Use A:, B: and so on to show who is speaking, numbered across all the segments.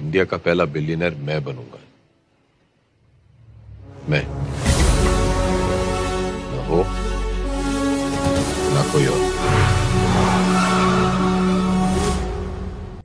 A: India का पहला billionaire मैं बनूंगा मैं ना हो ना कोई और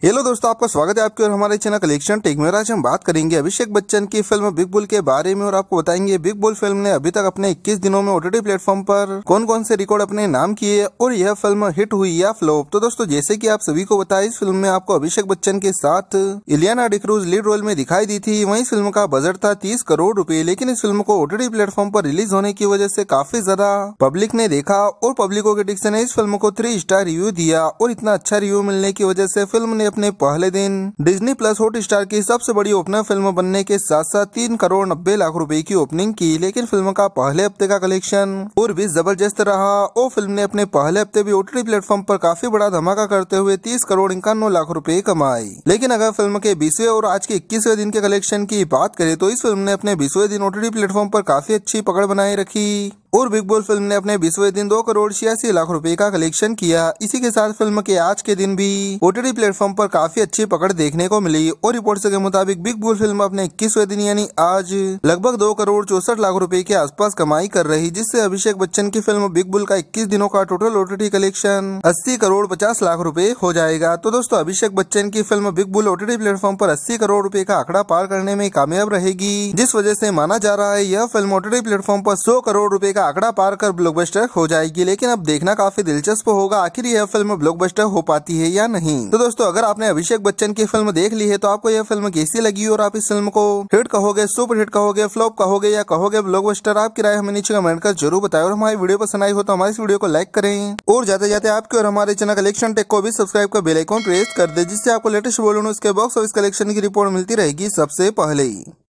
A: हेलो दोस्तों आपका स्वागत है आपके और हमारे चैनल कलेक्शन टेक में आज हम बात करेंगे अभिषेक बच्चन की फिल्म बिग बुल के बारे में और आपको बताएंगे बिग बुल फिल्म ने अभी तक अपने 21 दिनों में ओटीटी प्लेटफॉर्म पर कौन कौन से रिकॉर्ड अपने नाम किए और यह फिल्म हिट हुई या फ्लोप तो दोस्तों जैसे की आप सभी को बताया इस फिल्म में आपको अभिषेक बच्चन के साथ इलियाना डिक्रूज लीड रोल में दिखाई दी थी वही फिल्म का बजट था तीस करोड़ रूपए लेकिन इस फिल्म को ओटीटी प्लेटफॉर्म पर रिलीज होने की वजह से काफी ज्यादा पब्लिक ने देखा और के डिक्स ने इस फिल्म को थ्री स्टार रिव्यू दिया और इतना अच्छा रिव्यू मिलने की वजह से फिल्म ने अपने पहले दिन डिज्नी प्लस हॉट स्टार की सबसे बड़ी ओपनर फिल्म बनने के साथ साथ तीन करोड़ नब्बे लाख रुपए की ओपनिंग की लेकिन फिल्म का पहले हफ्ते का कलेक्शन और भी जबरदस्त रहा और फिल्म ने अपने पहले हफ्ते भी ओटी प्लेटफॉर्म पर काफी बड़ा धमाका करते हुए तीस करोड़ इक्यानवे लाख रूपए कमाई लेकिन अगर फिल्म के बीसवे और आज के इक्कीसवे दिन के कलेक्शन की बात करें तो इस फिल्म ने अपने बीसवे दिन ओटीटी प्लेटफॉर्म आरोप काफी अच्छी पकड़ बनाए रखी और बिग बॉस फिल्म ने अपने बीसवे दिन दो करोड़ छियासी लाख रुपए का कलेक्शन किया इसी के साथ फिल्म के आज के दिन भी ओटीटी प्लेटफॉर्म पर काफी अच्छी पकड़ देखने को मिली और रिपोर्ट के मुताबिक बिग बॉस फिल्म अपने इक्कीसवे दिन यानी आज लगभग दो करोड़ चौसठ लाख रूपए के आसपास कमाई कर रही जिससे अभिषेक बच्चन की फिल्म बिग बुल का इक्कीस दिनों का टोटल ओटीटी कलेक्शन अस्सी करोड़ पचास लाख रूपए हो जाएगा तो दोस्तों अभिषेक बच्चन की film Big Bull OTT platform आरोप अस्सी करोड़ रूपए का आंकड़ा पार करने में कामयाब रहेगी जिस वजह से माना जा रहा है यह फिल्म ओटीटी प्लेटफॉर्म आरोप सौ करोड़ रूपए का आंकड़ा पार कर ब्लॉकबस्टर हो जाएगी लेकिन अब देखना काफी दिलचस्प होगा आखिर यह फिल्म ब्लॉकबस्टर हो पाती है या नहीं तो दोस्तों अगर आपने अभिषेक बच्चन की फिल्म देख ली है तो आपको यह फिल्म कैसी लगी और आप इस फिल्म को हिट कहोगे सुपर हिट कहोगे फ्लॉप कहोगे या कहोगे ब्लॉकबस्टर आपकी राय हमें नीचे कमेंट कर जरूर बताए और हमारी वीडियो पसंद आई हो तो हमारे इस वीडियो को लाइक करें और जाते जाते आपके और हमारे चैनल कलेक्शन टेक को भी सब्सक्राइब कर बेलाइकॉन प्रेस कर दे जिससे आपको लेटेस्ट बोलून उसके बॉक्स ऑफिस कलेक्शन की रिपोर्ट मिलती रहेगी सबसे पहले